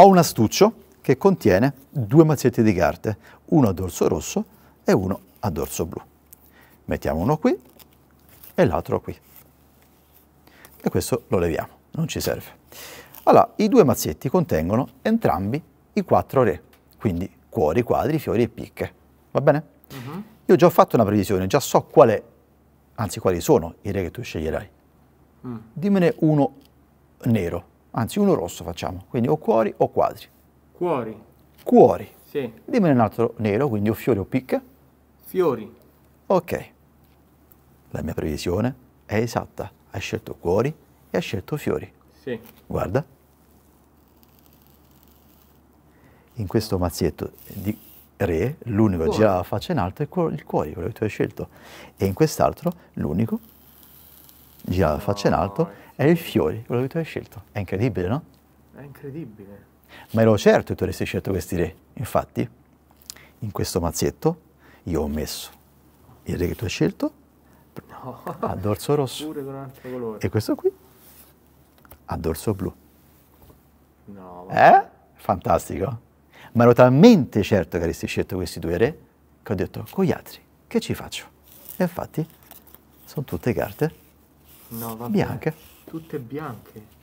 Ho un astuccio che contiene due mazzetti di carte, uno a dorso rosso e uno a dorso blu. Mettiamo uno qui e l'altro qui. E questo lo leviamo, non ci serve. Allora, i due mazzetti contengono entrambi i quattro re, quindi cuori, quadri, fiori e picche. Va bene? Uh mhm. -huh. Io già ho fatto una previsione, già so qual è, anzi quali sono i re che tu sceglierai. Mm. Dimmene uno nero Anzi, uno rosso facciamo, quindi o cuori o quadri. Cuori. Cuori. Sì. Dimmi un altro nero, quindi o fiori o picche. Fiori. Ok. La mia previsione è esatta. Hai scelto cuori e hai scelto fiori. Sì. Guarda. In questo mazzetto di re, l'unico a girare la faccia in alto è il cuore, quello che tu hai scelto. E in quest'altro, l'unico gira la faccia in alto, e il fiore, quello che tu hai scelto. È incredibile, no? È incredibile. Ma ero certo che tu avessi scelto questi re. Infatti, in questo mazzetto io ho messo il re che tu hai scelto no. a dorso rosso e questo qui a dorso blu. No, eh? Fantastico. Ma ero talmente certo che avresti scelto questi due re che ho detto con gli altri che ci faccio? E infatti sono tutte carte No, vabbè. Bianche. Tutte bianche.